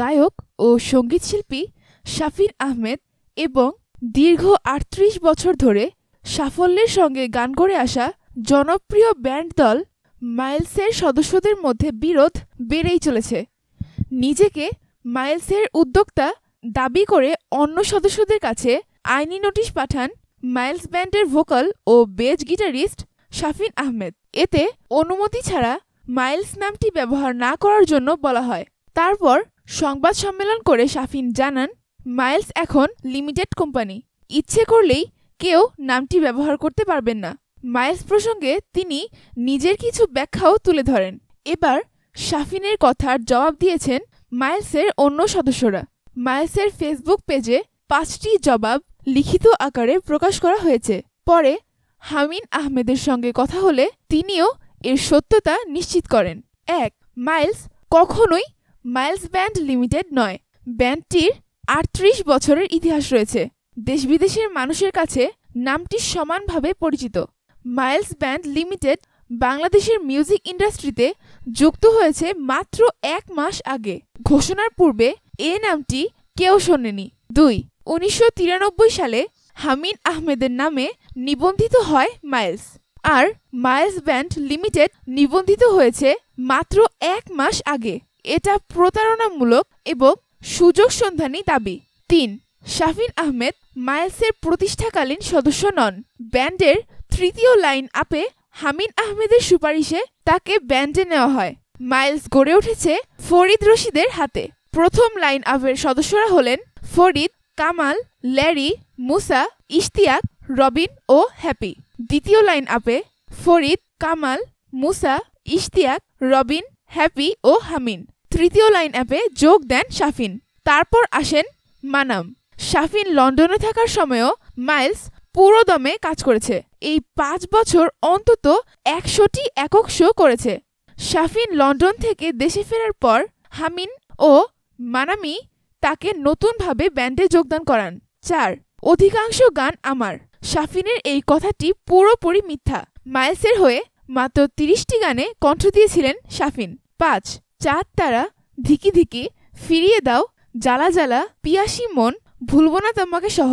গায়ক ও সঙ্গীতশিল্পী শাফিন আহমেদ এবং দীর্ঘ আটত্রিশ বছর ধরে সাফল্যের সঙ্গে গান করে আসা জনপ্রিয় ব্যান্ড দল মাইলসের সদস্যদের মধ্যে বিরোধ বেড়েই চলেছে নিজেকে মাইলসের উদ্যোক্তা দাবি করে অন্য সদস্যদের কাছে আইনি নোটিশ পাঠান মাইলস ব্যান্ডের ভোকাল ও বেজ গিটারিস্ট শাফিন আহমেদ এতে অনুমতি ছাড়া মাইলস নামটি ব্যবহার না করার জন্য বলা হয় তারপর সংবাদ সম্মেলন করে শাফিন জানান মাইলস এখন লিমিটেড কোম্পানি ইচ্ছে করলেই কেউ নামটি ব্যবহার করতে পারবেন না মাইলস প্রসঙ্গে তিনি নিজের কিছু ব্যাখ্যাও তুলে ধরেন এবার শাফিনের কথার জবাব দিয়েছেন মাইলসের অন্য সদস্যরা মাইলসের ফেসবুক পেজে পাঁচটি জবাব লিখিত আকারে প্রকাশ করা হয়েছে পরে হামিন আহমেদের সঙ্গে কথা হলে তিনিও এর সত্যতা নিশ্চিত করেন এক মাইলস কখনোই মাইলস ব্যান্ড লিমিটেড নয় ব্যান্ডটির আটত্রিশ বছরের ইতিহাস রয়েছে দেশ বিদেশের মানুষের কাছে নামটি সমানভাবে পরিচিত মাইলস ব্যান্ড লিমিটেড বাংলাদেশের মিউজিক ইন্ডাস্ট্রিতে যুক্ত হয়েছে মাত্র এক মাস আগে ঘোষণার পূর্বে এ নামটি কেউ শোনেনি দুই উনিশশো সালে হামিদ আহমেদের নামে নিবন্ধিত হয় মাইলস আর মাইলস ব্যান্ড লিমিটেড নিবন্ধিত হয়েছে মাত্র এক মাস আগে এটা প্রতারণামূলক এবং সুযোগ সন্ধানী দাবি তিন শাফিন আহমেদ মাইলসের প্রতিষ্ঠাকালীন সদস্য নন ব্যান্ডের তৃতীয় লাইন আপে হামিন আহমেদের সুপারিশে তাকে ব্যান্ডে নেওয়া হয় মাইলস গড়ে উঠেছে ফরিদ রশিদের হাতে প্রথম লাইন আপের সদস্যরা হলেন ফরিদ কামাল ল্যারি মুসা ইশতিয়াক রবিন ও হ্যাপি দ্বিতীয় লাইন আপে ফরিদ কামাল মুসা ইশতিয়াক রবিন হ্যাপি ও হামিন তৃতীয় লাইন অ্যাপে যোগ দেন শাফিন তারপর আসেন মানাম শাফিন লন্ডনে থাকার সময়ও মাইলস পুরো দমে কাজ করেছে এই পাঁচ বছর অন্তত একশোটি একক শো করেছে শাফিন লন্ডন থেকে দেশে ফেরার পর হামিন ও মানামি তাকে নতুনভাবে ব্যান্ডে যোগদান করান চার অধিকাংশ গান আমার শাফিনের এই কথাটি পুরোপুরি মিথ্যা মাইলসের হয়ে মাত্র তিরিশটি গানে কণ্ঠ দিয়েছিলেন শাফিন পাঁচ চাঁদ তারা ধিকি ধিকি ফিরিয়ে দাও জ্বালা জ্বালা পিয়াসী মন ভুলব না তোমাকে সহ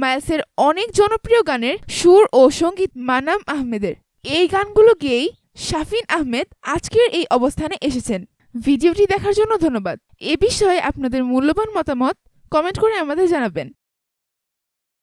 মাইলসের অনেক জনপ্রিয় গানের সুর ও সঙ্গীত মানাম আহমেদের এই গানগুলো গেয়েই শাফিন আহমেদ আজকের এই অবস্থানে এসেছেন ভিডিওটি দেখার জন্য ধন্যবাদ এ বিষয়ে আপনাদের মূল্যবান মতামত কমেন্ট করে আমাদের জানাবেন